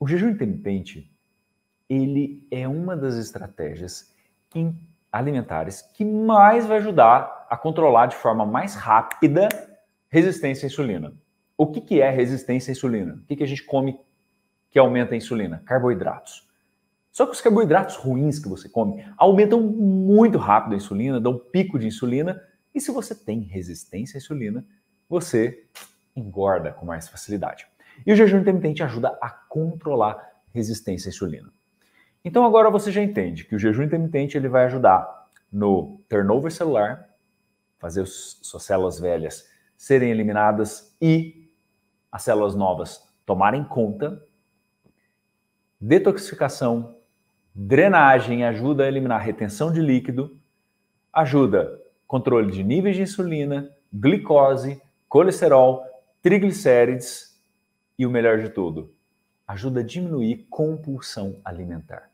O jejum intermitente, ele é uma das estratégias alimentares que mais vai ajudar a controlar de forma mais rápida resistência à insulina. O que, que é resistência à insulina? O que, que a gente come que aumenta a insulina? Carboidratos. Só que os carboidratos ruins que você come aumentam muito rápido a insulina, dão um pico de insulina, e se você tem resistência à insulina, você engorda com mais facilidade. E o jejum intermitente ajuda a controlar resistência à insulina. Então agora você já entende que o jejum intermitente ele vai ajudar no turnover celular, fazer os, suas células velhas serem eliminadas e as células novas tomarem conta, detoxificação, drenagem ajuda a eliminar a retenção de líquido, ajuda controle de níveis de insulina, glicose, colesterol, triglicérides e o melhor de tudo, ajuda a diminuir compulsão alimentar.